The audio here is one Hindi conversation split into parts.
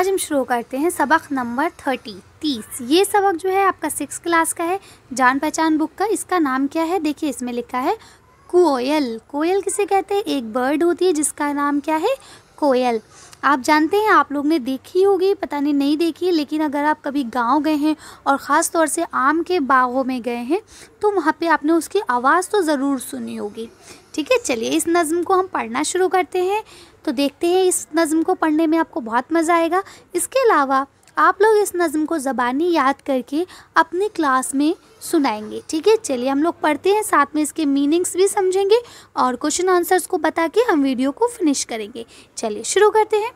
आज हम शुरू करते हैं सबक नंबर थर्टी तीस ये सबक जो है आपका सिक्स क्लास का है जान पहचान बुक का इसका नाम क्या है देखिए इसमें लिखा है कोयल कोयल किसे कहते हैं एक बर्ड होती है जिसका नाम क्या है कोयल आप जानते हैं आप लोग ने देखी होगी पता नहीं नहीं देखी लेकिन अगर आप कभी गांव गए हैं और ख़ास तौर से आम के बागों में गए हैं तो वहाँ पे आपने उसकी आवाज़ तो ज़रूर सुनी होगी ठीक है चलिए इस नज़म को हम पढ़ना शुरू करते हैं तो देखते हैं इस नज़म को पढ़ने में आपको बहुत मज़ा आएगा इसके अलावा आप लोग इस नज़म को ज़बानी याद करके अपने क्लास में सुनाएंगे ठीक है चलिए हम लोग पढ़ते हैं साथ में इसके मीनिंग्स भी समझेंगे और क्वेश्चन आंसर्स को बता के हम वीडियो को फिनिश करेंगे चलिए शुरू करते हैं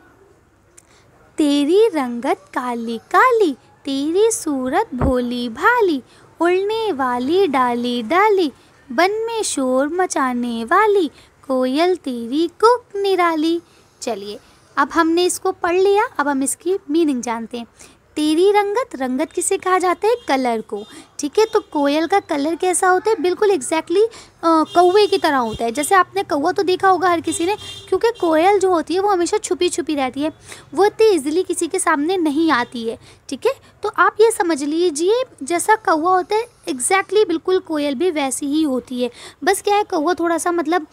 तेरी रंगत काली काली तेरी सूरत भोली भाली उड़ने वाली डाली डाली बन में शोर मचाने वाली कोयल तेरी कुक निराली चलिए अब हमने इसको पढ़ लिया अब हम इसकी मीनिंग जानते हैं तेरी रंगत रंगत किसे कहा जाता है कलर को ठीक है तो कोयल का कलर कैसा होता है बिल्कुल एग्जैक्टली कौवे की तरह होता है जैसे आपने कौवा तो देखा होगा हर किसी ने क्योंकि कोयल जो होती है वो हमेशा छुपी छुपी रहती है वो इतनी ईजिली किसी के सामने नहीं आती है ठीक है तो आप ये समझ लीजिए जैसा कौवा होता है एग्जैक्टली exactly बिल्कुल कोयल भी वैसी ही होती है बस क्या है कौवा थोड़ा सा मतलब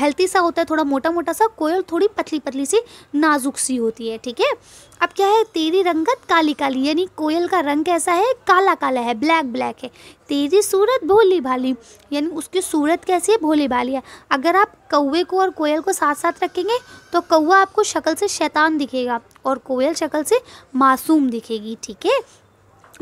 हेल्थी सा होता है थोड़ा मोटा मोटा सा कोयल थोड़ी पतली पतली सी नाजुक सी होती है ठीक है अब क्या है तेरी रंगत काली काली यानी कोयल का रंग कैसा है काला काला है ब्लैक ब्लैक है तेरी सूरत भोली भाली यानी उसकी सूरत कैसी है भोली भाली है अगर आप कौवे को और कोयल को साथ साथ रखेंगे तो कौवा आपको शक्ल से शैतान दिखेगा और कोयल शक्ल से मासूम दिखेगी ठीक है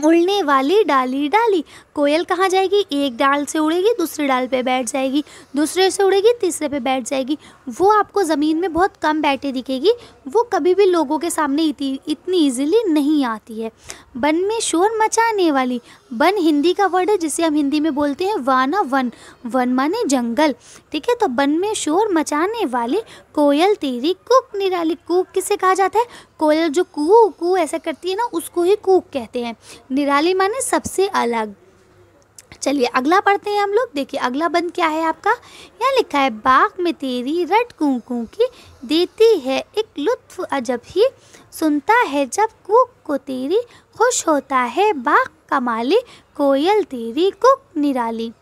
उड़ने वाली डाली डाली कोयल कहाँ जाएगी एक डाल से उड़ेगी दूसरी डाल पे बैठ जाएगी दूसरे से उड़ेगी तीसरे पे बैठ जाएगी वो आपको ज़मीन में बहुत कम बैठे दिखेगी वो कभी भी लोगों के सामने इतनी इतनी ईजिली नहीं आती है बन में शोर मचाने वाली बन हिंदी का वर्ड है जिसे हम हिंदी में बोलते हैं वाना वन वन माने जंगल ठीक है तो बन में शोर मचाने वाली कोयल तेरी कुक निराली कुक किसे कहा जाता है कोयल जो कू कू ऐसा करती है ना उसको ही कूक कहते हैं निराली माने सबसे अलग चलिए अगला पढ़ते हैं हम लोग देखिए अगला बंद क्या है आपका यहाँ लिखा है बाग में तेरी रट कूकू की देती है एक लुत्फ अजब ही सुनता है जब कुक को तेरी खुश होता है बाग कमाली कोयल तेरी कुक निराली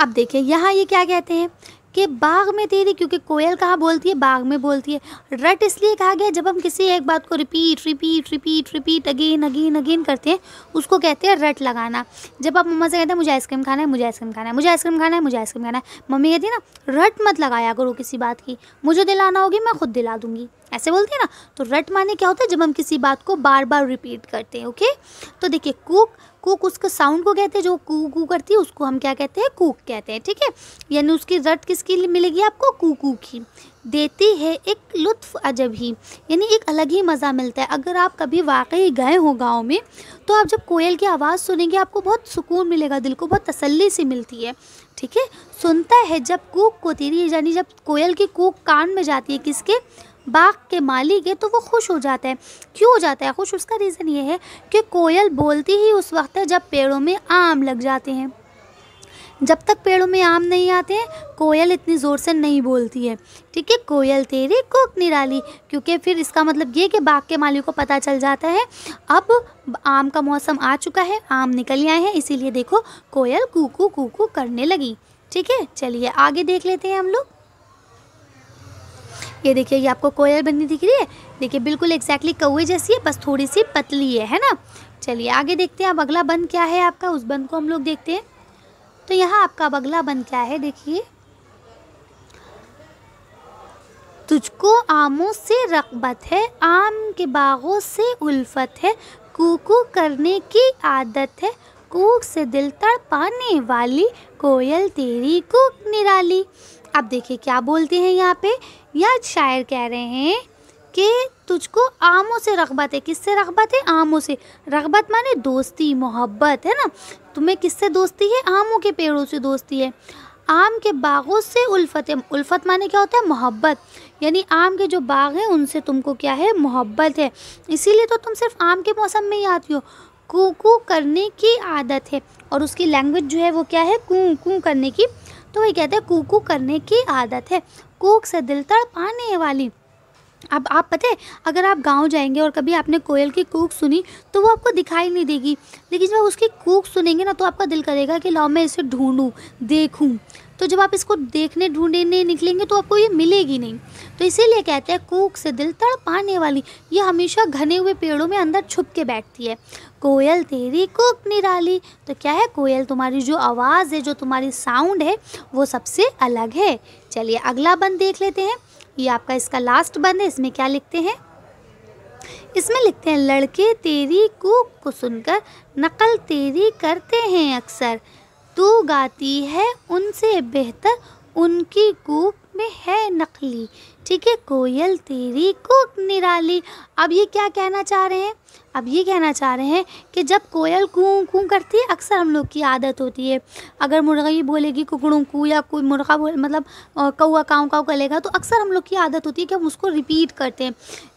अब देखिए यहाँ ये क्या कहते हैं कि बाग में तेरी क्योंकि कोयल कहाँ बोलती है बाग में बोलती है रट इसलिए कहा गया जब हम किसी एक बात को repeat repeat repeat repeat again again again करते हैं उसको कहते हैं रट लगाना जब आप मम्मा से कहते हैं मुझे आइसक्रीम खाना है मुझे आइसक्रीम खाना है मुझे आइसक्रीम खाना है मुझे आइसक्रीम खाना है मम्मी कहती है ना रट मत लगाया करो किसी बात की मुझे दिलाना होगी मैं खुद दिला दूँगी ऐसे बोलते हैं ना तो रट माने क्या होता है जब हम किसी बात को बार बार रिपीट करते हैं ओके तो देखिए कुक कुक उसके साउंड को कहते हैं जो कू कू करती है उसको हम क्या कहते हैं कुक कहते हैं ठीक है यानी उसकी रट किसकी मिलेगी आपको कू कू की देती है एक लुत्फ अजब ही यानी एक अलग ही मज़ा मिलता है अगर आप कभी वाकई गए हो गांव में तो आप जब कोयल की आवाज़ सुनेंगे आपको बहुत सुकून मिलेगा दिल को बहुत तसल्ली सी मिलती है ठीक है सुनता है जब कूक को तेरी यानी जब कोयल की कूक कान में जाती है किसके बाग के मालिक है तो वो खुश हो जाता है क्यों हो जाता है खुश उसका रीज़न ये है कि कोयल बोलती ही उस वक्त है जब पेड़ों में आम लग जाते हैं जब तक पेड़ों में आम नहीं आते कोयल इतनी ज़ोर से नहीं बोलती है ठीक है कोयल तेरे कोक निराली क्योंकि फिर इसका मतलब ये कि बाग के मालिक को पता चल जाता है अब आम का मौसम आ चुका है आम निकल आए हैं इसीलिए देखो कोयल कुकू कुकू करने लगी ठीक है चलिए आगे देख लेते हैं हम लोग ये देखिए ये आपको कोयल बनी दिख रही है देखिए बिल्कुल एक्जैक्टली कौए जैसी है बस थोड़ी सी पतली है है ना चलिए आगे देखते हैं अब अगला बंद क्या है आपका उस बंद को हम लोग देखते हैं तो यहाँ आपका अब अगला बंद क्या है देखिए तुझको आमों से रगबत है आम के बागों से उल्फत है कुकू करने की आदत है कूक से दिल तड़पाने वाली कोयल तेरी कुक निराली अब देखिए क्या बोलते हैं यहाँ पे या शायर कह रहे हैं कि तुझको आमों से रगबत है किससे रगबत है आमों से रगबत माने दोस्ती मोहब्बत है ना तुम्हें किससे दोस्ती है आमों के पेड़ों से दोस्ती है आम के बागों से उल्फत है उल्फत माने क्या होता है मोहब्बत यानी आम के जो बाग हैं उनसे तुमको क्या है मोहब्बत है इसीलिए तो तुम सिर्फ आम के मौसम में ही आती हो कू कू करने की आदत है और उसकी लैंग्वेज जो है वो क्या है कू कू करने की तो वही कहते हैं कुकू करने की आदत है कूक से दिल तड़प वाली अब आप पता है अगर आप गांव जाएंगे और कभी आपने कोयल की कूक सुनी तो वो आपको दिखाई नहीं देगी लेकिन जब उसकी कूक सुनेंगे ना तो आपका दिल करेगा कि लाओ मैं इसे ढूंढूं देखूं तो जब आप इसको देखने ढूंढने निकलेंगे तो आपको ये मिलेगी नहीं तो इसीलिए कहते हैं कूक से दिल तड़पाने वाली ये हमेशा घने हुए पेड़ों में अंदर छुप के बैठती है कोयल तेरी कूक निराली तो क्या है कोयल तुम्हारी जो आवाज़ है जो तुम्हारी साउंड है वो सबसे अलग है चलिए अगला बंद देख लेते हैं ये आपका इसका लास्ट बंद है इसमें क्या लिखते हैं इसमें लिखते हैं लड़के तेरी कूक को सुनकर नकल तेरी करते हैं अक्सर तू गाती है उनसे बेहतर उनकी कूक में है नकली ठीक है कोयल तेरी कूक निराली अब ये क्या कहना चाह रहे हैं अब ये कहना चाह रहे हैं कि जब कोयल कूँ कूँ करती है अक्सर हम लोग की आदत होती है अगर मुर्गी बोलेगी कुकड़ों कू या कोई मुर्गा बोले मतलब कौआ काँव काँव लेगा तो अक्सर हम लोग की आदत होती है कि हम उसको रिपीट करते हैं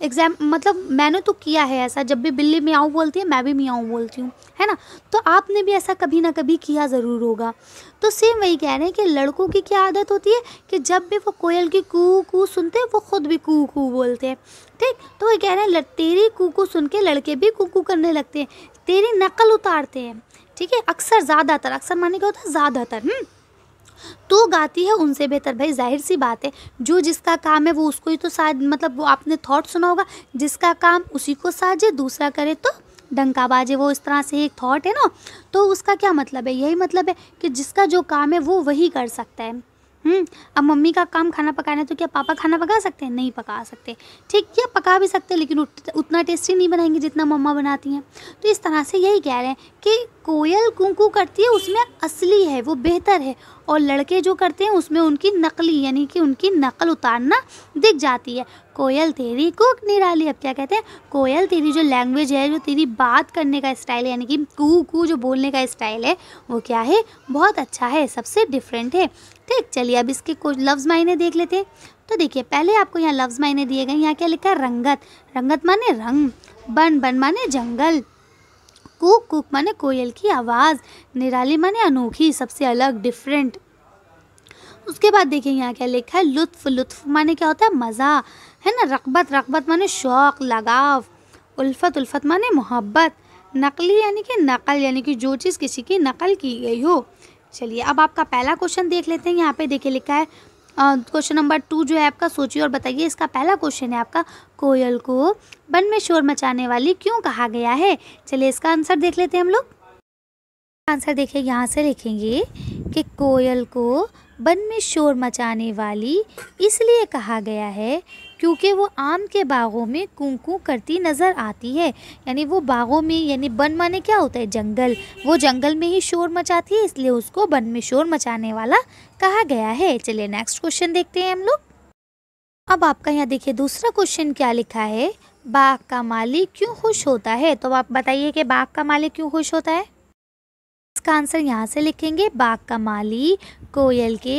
एग्जाम मतलब मैंने तो किया है ऐसा जब भी बिल्ली मियाऊँ बोलती है मैं भी मियाऊँ बोलती हूँ है ना तो आपने भी ऐसा कभी ना कभी किया ज़रूर होगा तो सेम वही कह रहे हैं कि लड़कों की क्या आदत होती है कि जब भी वो कोयल की कू कू सुनते हैं वो खुद भी कू कू बोलते हैं ठीक तो वो कह रहे हैं तेरी कुकू सुन के लड़के भी कुकू करने लगते हैं तेरी नकल उतारते हैं ठीक है अक्सर ज़्यादातर अक्सर माने क्या होता है ज़्यादातर हम्म। तो गाती है उनसे बेहतर भाई जाहिर सी बात है जो जिसका काम है वो उसको ही तो साज मतलब वो आपने थॉट सुना होगा जिसका काम उसी को साजे दूसरा करे तो डंका बाजे वो इस तरह से एक थॉट है ना तो उसका क्या मतलब है यही मतलब है कि जिसका जो काम है वो वही कर सकता है हम्म, अब मम्मी का काम खाना पकाना है तो क्या पापा खाना पका सकते हैं नहीं पका सकते ठीक या पका भी सकते हैं लेकिन उतना टेस्टी नहीं बनाएंगे जितना मम्मा बनाती हैं तो इस तरह से यही कह रहे हैं कि कोयल कुंकू करती है उसमें असली है वो बेहतर है और लड़के जो करते हैं उसमें उनकी नकली यानी कि उनकी नकल उतारना दिख जाती है कोयल तेरी कुक निराली अब क्या कहते हैं कोयल तेरी जो लैंग्वेज है जो तेरी बात करने का स्टाइल है यानी कि कू कू जो बोलने का स्टाइल है वो क्या है बहुत अच्छा है सबसे डिफरेंट है ठीक चलिए अब इसके कुछ लफ्ज़ मायने देख लेते हैं तो देखिए पहले आपको यहाँ लफ्ज़ मायने दिए गए यहाँ क्या लिखा है रंगत रंगत माने रंग बन बन माने जंगल कुक कुक माने कोयल की आवाज़ निराली माने अनोखी सबसे अलग डिफरेंट उसके बाद देखिए यहाँ क्या लिखा है लुत्फ लुत्फ माने क्या होता है मज़ा है ना रगबत रगबत माने शौक़ लगाव उल्फत उल्फत माने मोहब्बत नकली यानी कि नकल यानी कि जो चीज़ किसी की नकल की गई हो चलिए अब आपका पहला क्वेश्चन देख लेते हैं यहाँ पे देखिए लिखा है क्वेश्चन नंबर टू जो है आपका सोचिए और बताइए इसका पहला क्वेश्चन है आपका कोयल को वन में शोर मचाने वाली क्यों कहा गया है चलिए इसका आंसर देख लेते हैं हम लोग आंसर देखिए यहाँ से लिखेंगे कि कोयल को वन में शोर मचाने वाली इसलिए कहा गया है क्योंकि वो आम के बागों में कुंकू करती नज़र आती है यानी वो बागों में यानी बन माने क्या होता है जंगल वो जंगल में ही शोर मचाती है इसलिए उसको बन में शोर मचाने वाला कहा गया है चलिए नेक्स्ट क्वेश्चन देखते हैं हम लोग अब आपका यहाँ देखिए दूसरा क्वेश्चन क्या लिखा है बाघ का मालिक क्यों खुश होता है तो आप बताइए कि बाघ का मालिक क्यों खुश होता है इसका आंसर यहाँ से लिखेंगे बाघ का माली कोयल के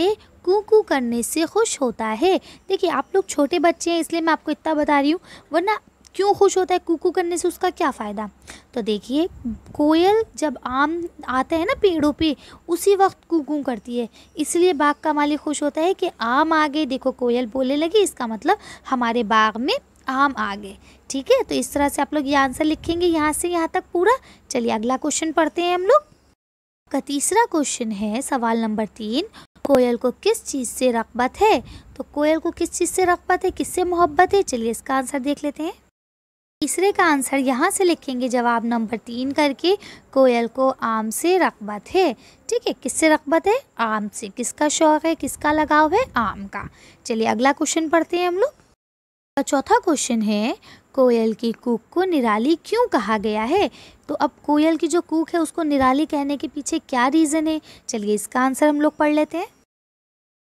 कू कू करने से खुश होता है देखिए आप लोग छोटे बच्चे हैं इसलिए मैं आपको इतना बता रही हूँ वरना क्यों खुश होता है कुकू करने से उसका क्या फ़ायदा तो देखिए कोयल जब आम आते हैं ना पेड़ों पे उसी वक्त कुकू करती है इसलिए बाग का मालिक खुश होता है कि आम आ गए देखो कोयल बोले लगी इसका मतलब हमारे बाग में आम आ गए ठीक है तो इस तरह से आप लोग ये आंसर लिखेंगे यहाँ से यहाँ तक पूरा चलिए अगला क्वेश्चन पढ़ते हैं हम लोग का तीसरा क्वेश्चन है सवाल नंबर तीन कोयल को किस चीज़ से रगबत है तो कोयल को किस चीज़ से रगबत है किससे मोहब्बत है चलिए इसका आंसर देख लेते हैं तीसरे का आंसर यहाँ से लिखेंगे जवाब नंबर तीन करके कोयल को आम से रगबत है ठीक है किससे रगबत है आम से किसका शौक है किसका लगाव है आम का चलिए अगला क्वेश्चन पढ़ते हैं हम लोग चौथा क्वेश्चन है कोयल की कूक को निराली क्यों कहा गया है तो अब कोयल की जो कूक है उसको निराली कहने के पीछे क्या रीज़न है चलिए इसका आंसर हम लोग पढ़ लेते हैं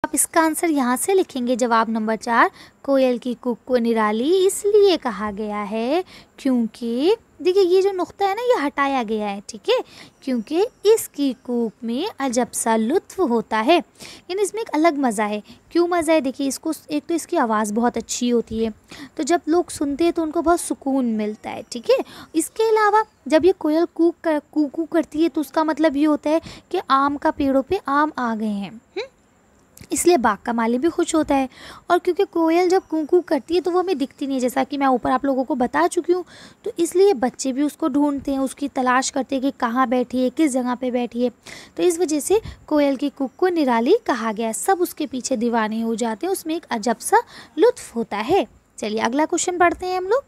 आप इसका आंसर यहाँ से लिखेंगे जवाब नंबर चार कोयल की कुक को निराली इसलिए कहा गया है क्योंकि देखिए ये जो नुक्ता है ना ये हटाया गया है ठीक है क्योंकि इसकी कूप में अजब सा लुत्फ होता है यानी इसमें एक अलग मज़ा है क्यों मज़ा है देखिए इसको एक तो इसकी आवाज़ बहुत अच्छी होती है तो जब लोग सुनते हैं तो उनको बहुत सुकून मिलता है ठीक है इसके अलावा जब ये कोयल कूक कर कूकू करती है तो उसका मतलब ये होता है कि आम का पेड़ों पे आम आ गए हैं हु? हम्म? इसलिए बाग का माली भी खुश होता है और क्योंकि कोयल जब कूकू करती है तो वो हमें दिखती नहीं है जैसा कि मैं ऊपर आप लोगों को बता चुकी हूँ तो इसलिए बच्चे भी उसको ढूंढते हैं उसकी तलाश करते हैं कि कहाँ बैठी है किस जगह पे बैठी है तो इस वजह से कोयल की कुक को निराली कहा गया है सब उसके पीछे दीवाने हो जाते हैं उसमें एक अजब सा लुत्फ होता है चलिए अगला क्वेश्चन पढ़ते हैं हम लोग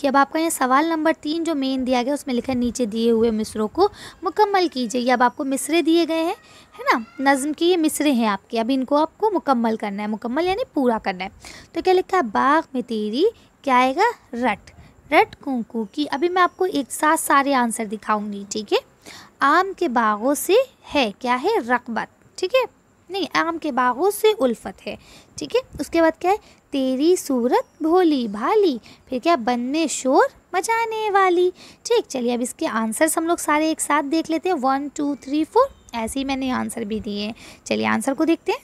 कि अब आपका यहाँ सवाल नंबर तीन जो मेन दिया गया उसमें लिखा है नीचे दिए हुए मिसरों को मुकम्मल कीजिए ये अब आपको मिसरे दिए गए हैं है ना नज़म के ये मिसरे हैं आपके अब इनको आपको मुकम्मल करना है मुकम्मल यानी पूरा करना है तो क्या लिखा है बाघ में तेरी क्या आएगा रट रट कुंकू की अभी मैं आपको एक साथ सारे आंसर दिखाऊंगी ठीक है आम के बागों से है क्या है रकबत ठीक है नहीं आम के बागों से उल्फत है ठीक है उसके बाद क्या है तेरी सूरत भोली भाली फिर क्या बन में शोर मचाने वाली ठीक चलिए अब इसके आंसर्स हम लोग सारे एक साथ देख लेते हैं वन टू थ्री फोर ऐसे ही मैंने आंसर भी दिए चलिए आंसर को देखते हैं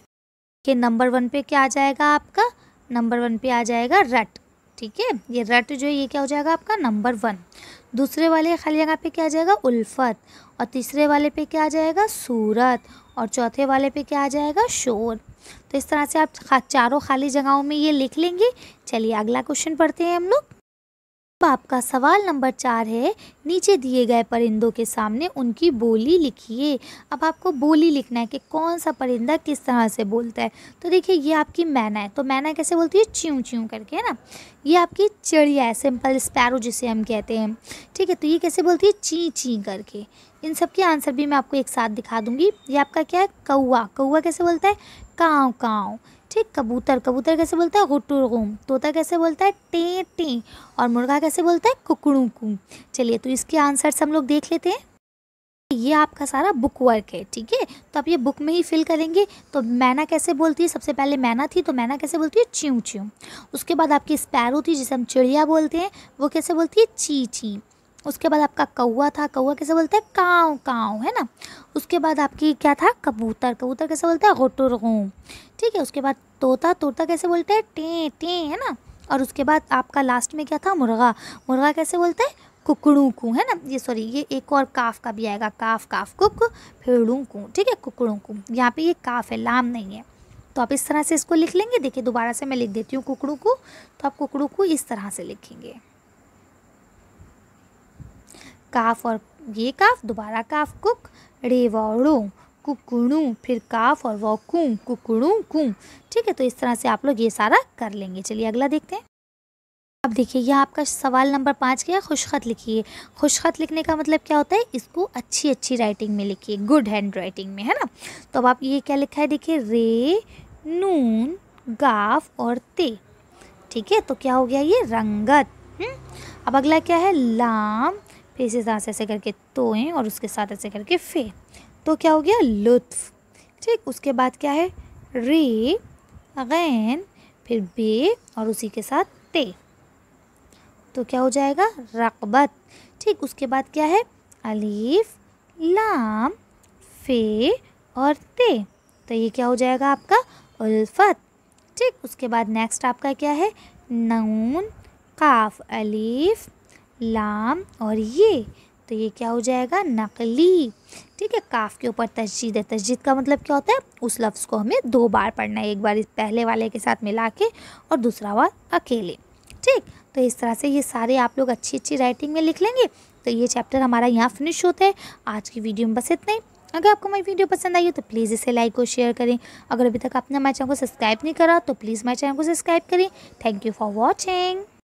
कि नंबर वन पे क्या आ जाएगा आपका नंबर वन पे आ जाएगा रट ठीक है ये रट जो है ये क्या हो जाएगा आपका नंबर वन दूसरे वाले खाली जगह पे क्या आ जाएगा उल्फत और तीसरे वाले पे क्या आ जाएगा सूरत और चौथे वाले पे क्या आ जाएगा शोर तो इस तरह से आप चारों खाली जगहों में ये लिख लेंगे चलिए अगला क्वेश्चन पढ़ते हैं हम लोग आपका सवाल नंबर चार है नीचे दिए गए परिंदों के सामने उनकी बोली लिखिए अब आपको बोली लिखना है कि कौन सा परिंदा किस तरह से बोलता है तो देखिए ये आपकी मैना है तो मैना कैसे बोलती है च्यू च्यू करके है ना ये आपकी चिड़िया है सिंपल स्पैरो जिसे हम कहते हैं ठीक है तो ये कैसे बोलती है ची ची करके इन सब के आंसर भी मैं आपको एक साथ दिखा दूंगी ये आपका क्या है कौआ कौआ कैसे बोलता है काँव काँव ठीक कबूतर कबूतर कैसे बोलता है हुटुरगुम तोता कैसे बोलता है टे टे और मुर्गा कैसे बोलता है कुकड़ू कु चलिए तो इसके आंसर्स हम लोग देख लेते हैं ये आपका सारा बुक वर्क है ठीक है तो आप ये बुक में ही फिल करेंगे तो मैना कैसे बोलती है सबसे पहले मैना थी तो मैना कैसे बोलती है च्यू च्यू उसके बाद आपकी स्पैरो थी जिसे हम चिड़िया बोलते हैं वो कैसे बोलती है ची ची उसके बाद आपका कौआ था कौआ कैसे बोलते हैं काँव काँव है ना उसके बाद आपकी क्या था कबूतर कबूतर कैसे बोलते हैं घोटुरगू ठीक है उसके बाद तोता तोता कैसे बोलते हैं टें टें है ना और उसके बाद आपका लास्ट में क्या था मुर्गा मुर्गा कैसे बोलते हैं कुकड़ू कू है ना ये सॉरी ये एक और काफ का भी आएगा काफ काफ कुक फेड़ू कू ठीक है कुकड़ू कू यहाँ पे ये काफ है लाम नहीं है तो आप इस तरह से इसको लिख लेंगे देखिए दोबारा से मैं लिख देती हूँ कुकड़ू को तो आप कुकड़ू को इस तरह से लिखेंगे काफ और ये काफ दोबारा काफ कुक रे रेवाड़ू कुकड़ू फिर काफ और वकू कुकड़ू कू ठीक है तो इस तरह से आप लोग ये सारा कर लेंगे चलिए अगला देखते हैं अब देखिए यह आपका सवाल नंबर पाँच क्या खुशखत लिखिए खुशखत लिखने का मतलब क्या होता है इसको अच्छी अच्छी राइटिंग में लिखिए गुड हैंड राइटिंग में है ना तो अब आप ये क्या लिखा है देखिए रे नून गाफ और ते ठीक है तो क्या हो गया ये रंगत हुँ? हम्म, अब अगला क्या है लाम फिर इसी तरह से ऐसे करके तोएं और उसके साथ ऐसे करके फे तो क्या हो गया लुत्फ ठीक उसके बाद क्या है रे गैन फिर बे और उसी के साथ ते तो क्या हो जाएगा रकबत ठीक उसके बाद क्या है अलीफ लाम फे और ते तो ये क्या हो जाएगा आपका उल्फत ठीक उसके बाद नेक्स्ट आपका क्या है नून काफ अलीफ लाम और ये तो ये क्या हो जाएगा नकली ठीक है काफ के ऊपर तस्जीद है तस्जीद का मतलब क्या होता है उस लफ्ज़ को हमें दो बार पढ़ना है एक बार इस पहले वाले के साथ मिला के और दूसरा बार अकेले ठीक तो इस तरह से ये सारे आप लोग अच्छी अच्छी राइटिंग में लिख लेंगे तो ये चैप्टर हमारा यहाँ फिनिश होता है आज की वीडियो में बस इतना ही अगर आपको हमारी वीडियो पसंद आई हो तो प्लीज़ इसे लाइक और शेयर करें अगर अभी तक आपने हमारे चैनल को सब्सक्राइब नहीं करा तो प्लीज़ हमारे चैनल को सब्सक्राइब करें थैंक यू फॉर वॉचिंग